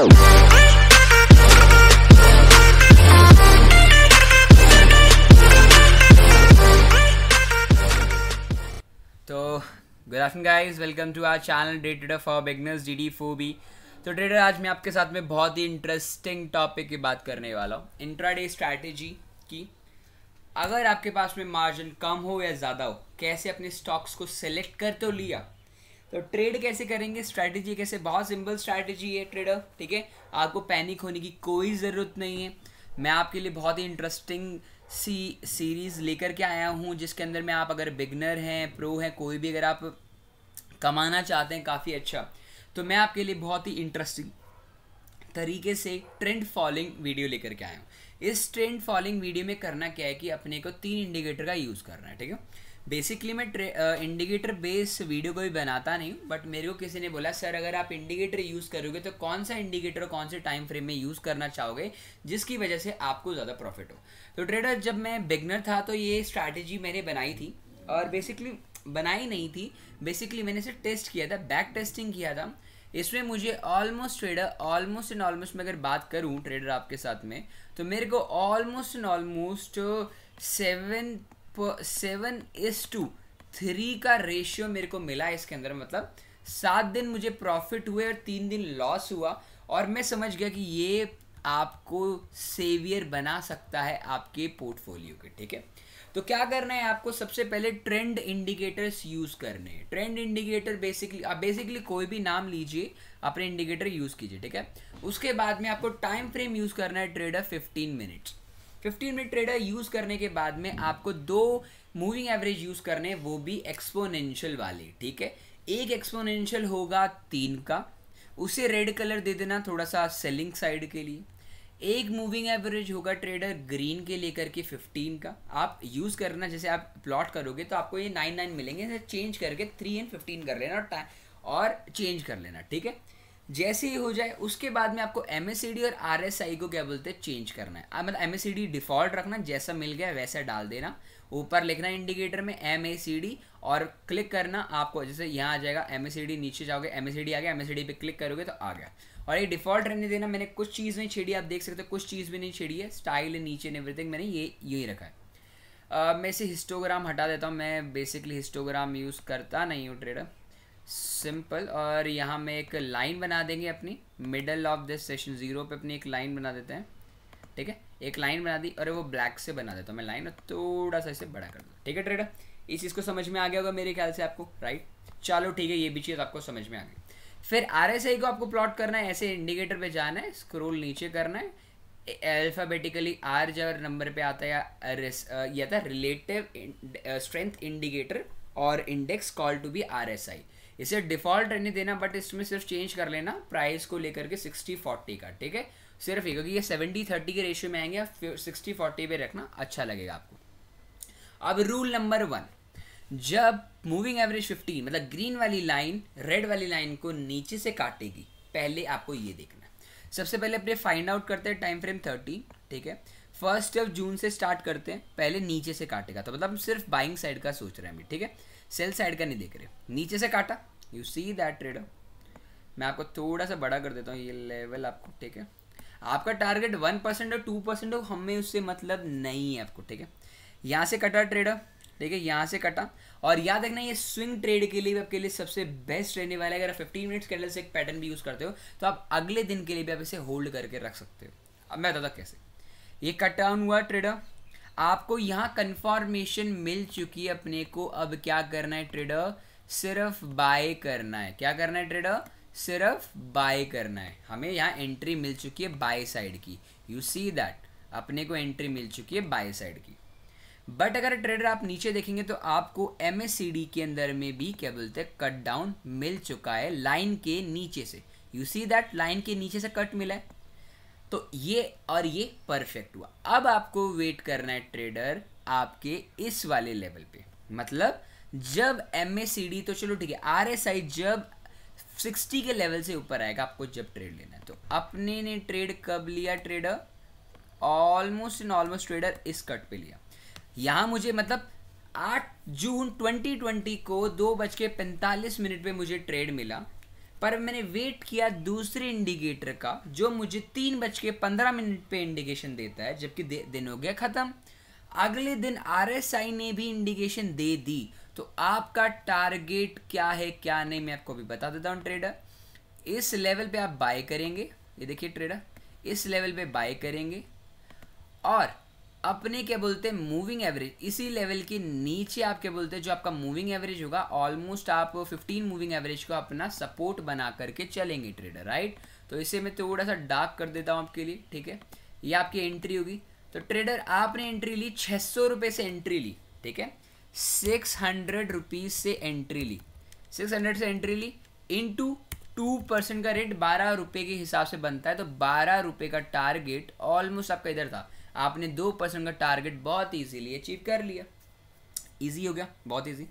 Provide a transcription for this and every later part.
तो good afternoon guys welcome to our channel day trader for beginners D D four B तो trader आज मैं आपके साथ में बहुत ही इंटरेस्टिंग टॉपिक की बात करने वाला हूँ इंट्राडे स्ट्रैटेजी की अगर आपके पास में मार्जिन कम हो या ज़्यादा हो कैसे अपने स्टॉक्स को सेलेक्ट करते हो लिया तो ट्रेड कैसे करेंगे स्ट्रैटेजी कैसे बहुत सिंपल स्ट्रैटेजी है ट्रेडर ठीक है आपको पैनिक होने की कोई ज़रूरत नहीं है मैं आपके लिए बहुत ही इंटरेस्टिंग सी सीरीज़ लेकर के आया हूँ जिसके अंदर में आप अगर बिगनर हैं प्रो हैं कोई भी अगर आप कमाना चाहते हैं काफ़ी अच्छा तो मैं आपके लिए बहुत ही इंटरेस्टिंग तरीके से ट्रेंड फॉलोइंग वीडियो लेकर के आया हूँ इस ट्रेंड फॉलोइंग वीडियो में करना क्या है कि अपने को तीन इंडिकेटर का यूज़ करना है ठीक है बेसिकली मैं इंडिकेटर बेस वीडियो को भी बनाता नहीं हूँ बट मेरे को किसी ने बोला सर अगर आप इंडिकेटर यूज़ करोगे तो कौन सा इंडिकेटर कौन से टाइम फ्रेम में यूज़ करना चाहोगे जिसकी वजह से आपको ज़्यादा प्रॉफिट हो तो ट्रेडर जब मैं बिगनर था तो ये स्ट्रैटेजी मैंने बनाई थी और बेसिकली बनाई नहीं थी बेसिकली मैंने इसे टेस्ट किया था बैक टेस्टिंग किया था इसमें मुझे almost trader almost and almost मैं अगर बात करूँ ट्रेडर आपके साथ में तो मेरे को almost and almost seven seven is to three का रेशियो मेरे को मिला इसके अंदर मतलब सात दिन मुझे प्रॉफिट हुए और तीन दिन लॉस हुआ और मैं समझ गया कि ये आपको सेवियर बना सकता है आपके पोर्टफोलियो के ठीक है तो क्या करना है आपको सबसे पहले ट्रेंड इंडिकेटर्स यूज करने हैं ट्रेंड इंडिकेटर बेसिकली आप बेसिकली कोई भी नाम लीजिए अपने इंडिकेटर यूज कीजिए ठीक है उसके बाद में आपको टाइम फ्रेम यूज करना है trader 15 fifteen minutes fifteen minute trader use करने के बाद में आपको दो मूविंग एवरेज यूज़ करने वो भी एक्सपोनेंशियल वाले ठीक है एक एक्सपोनेंशियल होगा तीन का उसे रेड कलर दे देना थोड़ा सा सेलिंग साइड के लिए एक मूविंग एवरेज होगा ट्रेडर ग्रीन के लेकर के 15 का आप यूज़ करना जैसे आप प्लॉट करोगे तो आपको ये नाइन नाइन मिलेंगे चेंज करके थ्री एंड फिफ्टीन कर लेना और और चेंज कर लेना ठीक है जैसे ही हो जाए उसके बाद में आपको एम और आर को क्या बोलते हैं चेंज करना है मतलब एम डिफ़ॉल्ट रखना जैसा मिल गया वैसा डाल देना ऊपर लिखना इंडिकेटर में एम और क्लिक करना आपको जैसे यहाँ आ जाएगा एम नीचे जाओगे एम आ गया एम पे क्लिक करोगे तो आ गया और ये डिफ़ॉल्ट रहने देना मैंने कुछ चीज़ नहीं छेड़ी आप देख सकते हो कुछ चीज़ भी नहीं छेड़ी है स्टाइल नीचे एवरीथिंग मैंने ये यही रखा है मैं इसे हिस्टोग्राम हटा देता हूँ मैं बेसिकली हिस्टोग्राम यूज़ करता नहीं हूँ ट्रेडर सिंपल और यहाँ में एक लाइन बना देंगे अपनी middle of this session zero पे अपनी एक लाइन बना देते हैं ठीक है एक लाइन बना दी और वो ब्लैक से बना देता हूँ मैं लाइन थोड़ा सा इसे बड़ा कर दूँ ठीक है ट्रेडर इस चीज़ को समझ में आ गया होगा मेरे ख्याल से आपको राइट चलो ठीक है ये भी चीज़ आपको समझ में आ गई फिर आर एस आई को आपको प्लॉट करना है ऐसे इंडिकेटर पर जाना है स्क्रोल नीचे करना है अल्फ़ाबेटिकली आर जब नंबर पे आता है या था रिलेटिव स्ट्रेंथ इंडिकेटर और index call to be R S I इसे डिफॉल्ट रहने देना बट इसमें सिर्फ चेंज कर लेना प्राइस को लेकर के सिक्सटी फोर्टी का ठीक है सिर्फ ये क्योंकि ये सेवेंटी थर्टी के रेशियो में आएंगे सिक्सटी फोर्टी पे रखना अच्छा लगेगा आपको अब रूल नंबर वन जब मूविंग एवरेज 50 मतलब ग्रीन वाली लाइन रेड वाली लाइन को नीचे से काटेगी पहले आपको ये देखना सबसे पहले अपने फाइंड आउट करते हैं टाइम फ्रेम थर्टी ठीक है फर्स्ट ऑफ जून से स्टार्ट करते हैं पहले नीचे से काटेगा तो मतलब सिर्फ बाइंग साइड का सोच रहे हैं ठीक है सेल साइड का नहीं देख रहे नीचे से काटा यू सी दैट ट्रेडर मैं आपको थोड़ा सा बड़ा कर देता हूँ ये लेवल आपको ठीक है आपका टारगेट वन परसेंट और टू परसेंट हो हमें उससे मतलब नहीं है आपको ठीक है यहाँ से कटा ट्रेडर ठीक है यहाँ से कटा और याद रखना ये स्विंग ट्रेड के लिए भी आपके लिए सबसे बेस्ट रहने वाला है अगर आप फिफ्टीन मिनट्स कैंडल से एक पैटर्न भी यूज़ करते हो तो आप अगले दिन के लिए भी आप इसे होल्ड करके रख सकते हो अब मैं बताता कैसे ये कट डाउन हुआ ट्रेडर आपको यहाँ कन्फर्मेशन मिल चुकी है अपने को अब क्या करना है ट्रेडर सिर्फ बाय करना है क्या करना है ट्रेडर सिर्फ बाय करना है हमें यहाँ एंट्री मिल चुकी है बाय साइड की यू सी दैट अपने को एंट्री मिल चुकी है बाय साइड की बट अगर ट्रेडर आप नीचे देखेंगे तो आपको एम के अंदर में भी क्या बोलते हैं कट डाउन मिल चुका है लाइन के नीचे से यू सी दैट लाइन के नीचे से कट मिला है तो ये और ये परफेक्ट हुआ अब आपको वेट करना है ट्रेडर आपके इस वाले लेवल पे मतलब जब एम तो चलो ठीक है आर एस आई जब सिक्सटी के लेवल से ऊपर आएगा आपको जब ट्रेड लेना है तो अपने ने ट्रेड कब लिया trader almost in almost trader इस कट पे लिया यहाँ मुझे मतलब 8 जून 2020 को दो बज के पैंतालीस मिनट पे मुझे ट्रेड मिला पर मैंने वेट किया दूसरे इंडिकेटर का जो मुझे तीन बज के पंद्रह मिनट पे इंडिकेशन देता है जबकि दे, दिन हो गया ख़त्म अगले दिन आर ने भी इंडिकेशन दे दी तो आपका टारगेट क्या है क्या नहीं मैं आपको भी बता देता हूँ ट्रेडर इस लेवल पे आप बाय करेंगे ये देखिए ट्रेडर इस लेवल पे बाय करेंगे और अपने क्या बोलते हैं मूविंग एवरेज इसी लेवल के नीचे आप क्या बोलते हैं जो आपका मूविंग एवरेज होगा ऑलमोस्ट आप 15 मूविंग एवरेज को अपना सपोर्ट बना करके चलेंगे ट्रेडर राइट तो इसे मैं थोड़ा सा डार्क कर देता हूँ आपके लिए ठीक है ये आपकी एंट्री होगी तो ट्रेडर आपने एंट्री ली छः सौ से एंट्री ली ठीक है सिक्स हंड्रेड रुपीज़ से एंट्री ली सिक्स हंड्रेड से एंट्री ली इन टू टू परसेंट का रेट बारह रुपये के हिसाब से बनता है तो बारह रुपये का टारगेट ऑलमोस्ट आपका इधर था आपने दो परसेंट का टारगेट बहुत ईजीली अचीव कर लिया ईजी हो गया बहुत ईजी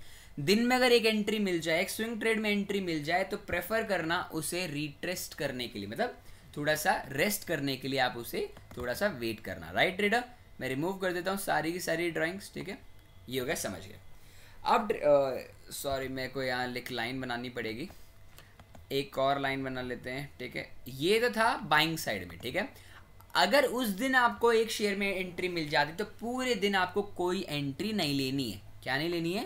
दिन में अगर एक एंट्री मिल जाए एक स्विंग ट्रेड में एंट्री मिल जाए तो प्रेफर करना उसे रिट्रेस्ट करने के लिए मतलब थोड़ा सा रेस्ट करने के लिए आप उसे थोड़ा सा वेट करना राइट ट्रेडर मैं रिमूव कर देता हूँ सारी की सारी ड्राइंग्स ठीक है ये हो गया समझ गया अब सॉरी मेरे को यहाँ लिख लाइन बनानी पड़ेगी एक और लाइन बना लेते हैं ठीक है ये तो था बाइंग साइड में ठीक है अगर उस दिन आपको एक शेयर में एंट्री मिल जाती तो पूरे दिन आपको कोई एंट्री नहीं लेनी है क्या नहीं लेनी है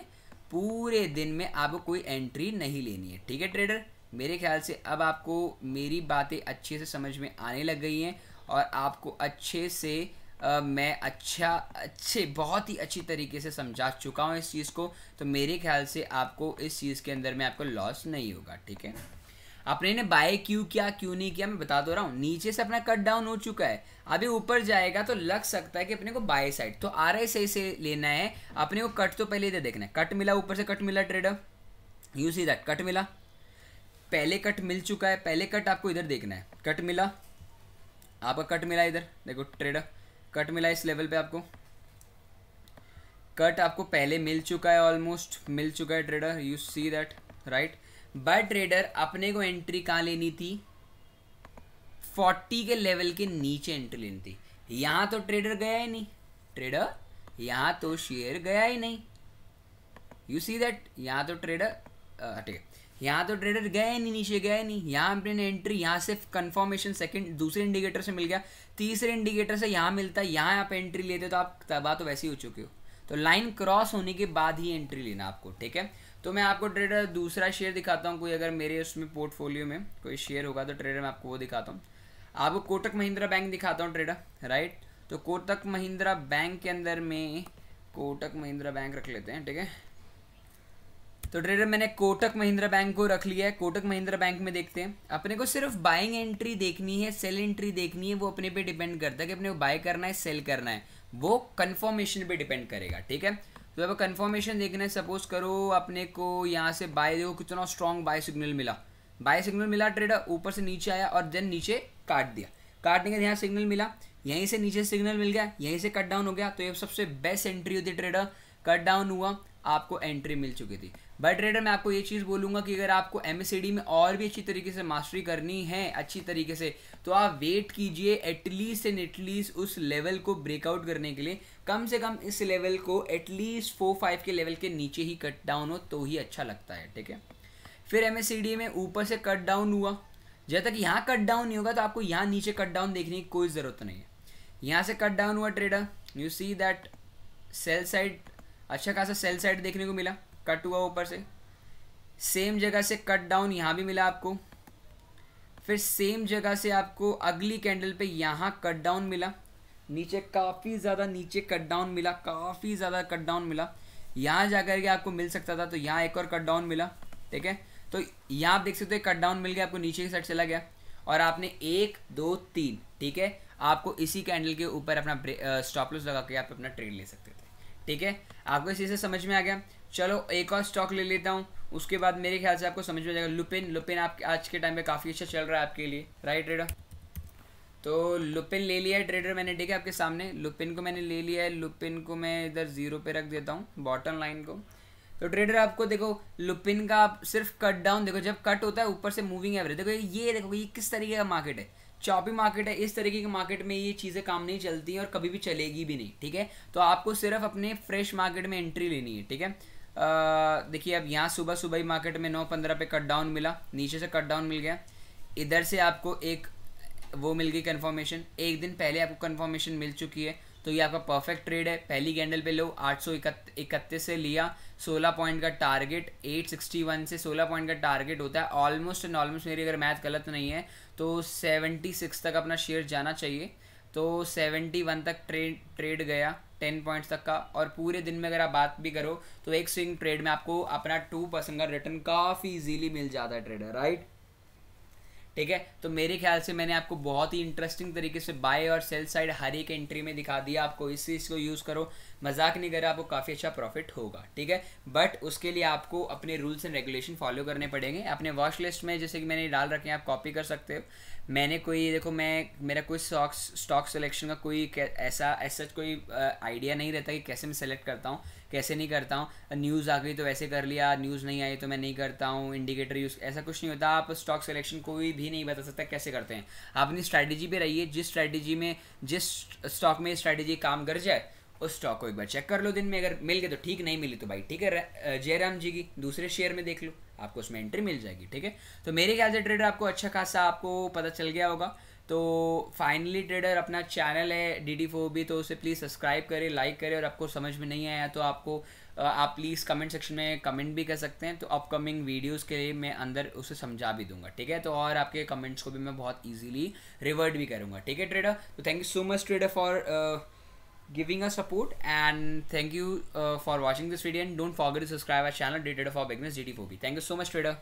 पूरे दिन में आपको कोई एंट्री नहीं लेनी है ठीक है ट्रेडर मेरे ख्याल से अब आपको मेरी बातें अच्छे से समझ में आने लग गई हैं और आपको अच्छे से मैं अच्छा अच्छे बहुत ही अच्छी तरीके से समझा चुका हूँ इस चीज़ को तो मेरे ख्याल से आपको इस चीज़ के अंदर में आपको लॉस नहीं होगा ठीक है आपने ने बाय क्यों किया क्यों नहीं किया मैं बता दो तो रहा हूँ नीचे से अपना कट डाउन हो चुका है अभी ऊपर जाएगा तो लग सकता है कि अपने को बाय साइड तो आर एस से लेना है अपने को कट तो पहले दे देखना है कट मिला ऊपर से कट मिला trader you see that cut मिला पहले कट मिल चुका है पहले कट आपको इधर देखना है कट मिला आपका कट मिला इधर देखो ट्रेडर कट मिला इस लेवल पे आपको कट आपको पहले मिल चुका है ऑलमोस्ट मिल चुका है trader you see that right but trader अपने को एंट्री कहाँ लेनी थी फोर्टी के लेवल के नीचे एंट्री लेनी थी यहाँ तो ट्रेडर गया ही नहीं ट्रेडर यहाँ तो शेयर गया ही नहीं यू सी दैट यहाँ तो ट्रेडर हटे यहाँ तो ट्रेडर गए नहीं नीचे गए नहीं यहाँ अपने एंट्री यहाँ से कंफर्मेशन सेकंड दूसरे इंडिकेटर से मिल गया तीसरे इंडिकेटर से यहाँ मिलता है यहाँ आप एंट्री लेते तो आप तबाह तो वैसे ही हो चुके हो तो लाइन क्रॉस होने के बाद ही एंट्री लेना आपको ठीक है तो मैं आपको ट्रेडर दूसरा शेयर दिखाता हूँ कोई अगर मेरे उसमें पोर्टफोलियो में कोई शेयर होगा तो ट्रेडर मैं आपको वो दिखाता हूँ आपको कोटक महिंद्रा बैंक दिखाता हूँ ट्रेडर राइट तो कोटक महिंद्रा बैंक के अंदर में कोटक महिंद्रा बैंक रख लेते हैं ठीक है तो ट्रेडर मैंने कोटक महिंद्रा बैंक को रख लिया है कोटक महिंद्रा बैंक में देखते हैं अपने को सिर्फ बाइंग एंट्री देखनी है सेल एंट्री देखनी है वो अपने पे डिपेंड करता है कि अपने को बाय करना है सेल करना है वो कन्फर्मेशन पे डिपेंड करेगा ठीक है तो अब कन्फर्मेशन देखना है सपोज करो अपने को यहाँ से बाय देखो कितना स्ट्रॉन्ग बाय सिग्नल मिला बाय सिग्नल मिला ट्रेडर ऊपर से नीचे आया और देन नीचे काट दिया काटने के यहाँ सिग्नल मिला यहीं से नीचे सिग्नल मिल गया यहीं से कट डाउन हो गया तो ये सबसे बेस्ट एंट्री होती ट्रेडर कट डाउन हुआ आपको एंट्री मिल चुकी थी बाय ट्रेडर मैं आपको ये चीज़ बोलूँगा कि अगर आपको एम में और भी अच्छी तरीके से मास्टरी करनी है अच्छी तरीके से तो आप वेट कीजिए एटलीस्ट एंड एटलीस्ट उस लेवल को ब्रेकआउट करने के लिए कम से कम इस लेवल को एटलीस्ट फोर फाइव के लेवल के नीचे ही कट डाउन हो तो ही अच्छा लगता है ठीक है फिर एम में ऊपर से कट डाउन हुआ जब तक यहाँ कट डाउन नहीं होगा तो आपको यहाँ नीचे कट डाउन देखने की कोई ज़रूरत नहीं है यहाँ से कट डाउन हुआ trader you see that sell side अच्छा खासा सेल साइड देखने को मिला कट हुआ ऊपर से सेम जगह से कट डाउन यहाँ भी मिला आपको फिर सेम जगह से आपको अगली कैंडल पे यहाँ कट डाउन मिला नीचे काफ़ी ज़्यादा नीचे कट डाउन मिला काफ़ी ज़्यादा कट डाउन मिला यहाँ जा करके आपको मिल सकता था तो यहाँ एक और कट डाउन मिला ठीक है तो यहाँ आप देख सकते हो कट डाउन मिल गया आपको नीचे की साइड चला गया और आपने एक दो तीन ठीक है आपको इसी कैंडल के ऊपर अपना स्टॉपलेस लगा के आप अपना ट्रेड ले सकते थे ठीक है आपको इसी से समझ में आ गया चलो एक और स्टॉक ले लेता हूँ उसके बाद मेरे ख्याल से आपको समझ में जाएगा लुपिन लुपिन आप आज के टाइम पे काफ़ी अच्छा चल रहा है आपके लिए राइट ट्रेडर तो लुपिन ले लिया है ट्रेडर मैंने देखा आपके सामने लुपिन को मैंने ले लिया है लुपिन को मैं इधर ज़ीरो पे रख देता हूँ बॉटम लाइन को तो ट्रेडर आपको देखो लुपिन का आप सिर्फ कट डाउन देखो जब कट होता है ऊपर से मूविंग एवरेज देखो ये देखो ये किस तरीके का मार्केट है चॉपी मार्केट है इस तरीके के मार्केट में ये चीज़ें काम नहीं चलती हैं और कभी भी चलेगी भी नहीं ठीक है तो आपको सिर्फ अपने फ्रेश मार्केट में एंट्री लेनी है ठीक है देखिए अब यहाँ सुबह सुबह ही मार्केट में नौ पंद्रह पे कट डाउन मिला नीचे से कट डाउन मिल गया इधर से आपको एक वो मिल गई कन्फर्मेशन एक दिन पहले आपको कन्फर्मेशन मिल चुकी है तो ये आपका परफेक्ट ट्रेड है पहली कैंडल पे लो आठ सौ इकतीस से लिया सोलह पॉइंट का टारगेट एट सिक्सटी वन से सोलह पॉइंट का टारगेट होता है ऑलमोस्ट एंड ऑलमोस्ट मेरी अगर मैथ गलत नहीं है तो सेवेंटी सिक्स तक अपना शेयर जाना चाहिए तो सेवेंटी वन तक ट्रेड ट्रेड गया टेन पॉइंट्स तक का और पूरे दिन में अगर आप बात भी करो तो एक स्विंग ट्रेड में आपको अपना टू परसेंट का रिटर्न काफ़ी इजीली मिल जाता है ट्रेडर राइट ठीक है तो मेरे ख्याल से मैंने आपको बहुत ही इंटरेस्टिंग तरीके से बाय और सेल साइड हर एक एंट्री में दिखा दिया आपको इस चीज़ को यूज़ करो मजाक नहीं करा आपको काफ़ी अच्छा प्रॉफिट होगा ठीक है बट उसके लिए आपको अपने रूल्स एंड रेगुलेशन फॉलो करने पड़ेंगे अपने वॉश लिस्ट में जैसे कि मैंने डाल रखे हैं आप कॉपी कर सकते हो मैंने कोई देखो मैं मेरा कोई स्टॉक्स स्टॉक सिलेक्शन का कोई ऐसा ऐसा कोई आइडिया नहीं रहता कि कैसे मैं सेलेक्ट करता हूँ कैसे नहीं करता हूँ न्यूज़ आ गई तो वैसे कर लिया न्यूज़ नहीं आई तो मैं नहीं करता हूँ इंडिकेटर यूज़ ऐसा कुछ नहीं होता आप स्टॉक सिलेक्शन कोई भी नहीं बता सकता कैसे करते हैं आप अपनी स्ट्रैटेजी पर रहिए जिस स्ट्रैटेजी में जिस स्टॉक में स्ट्रैटेजी काम कर जाए उस स्टॉक को एक बार चेक कर लो दिन में अगर मिल गए तो ठीक नहीं मिली तो भाई ठीक है जयराम जी की दूसरे शेयर में देख लो आपको उसमें एंट्री मिल जाएगी ठीक है तो मेरे ख्याल से ट्रेडर आपको अच्छा खासा आपको पता चल गया होगा तो फाइनली ट्रेडर अपना चैनल है डी डी भी तो उसे प्लीज़ सब्सक्राइब करें लाइक करें और आपको समझ में नहीं आया तो आपको आप प्लीज़ कमेंट सेक्शन में कमेंट भी कर सकते हैं तो अपकमिंग वीडियोस के लिए मैं अंदर उसे समझा भी दूंगा ठीक है तो और आपके कमेंट्स को भी मैं बहुत इजीली रिवर्ट भी करूँगा ठीक है ट्रेडर तो thank you so much trader for giving us support and thank you uh, for watching this video and don't forget to subscribe our channel data for Beginners GT4B. Thank you so much trader.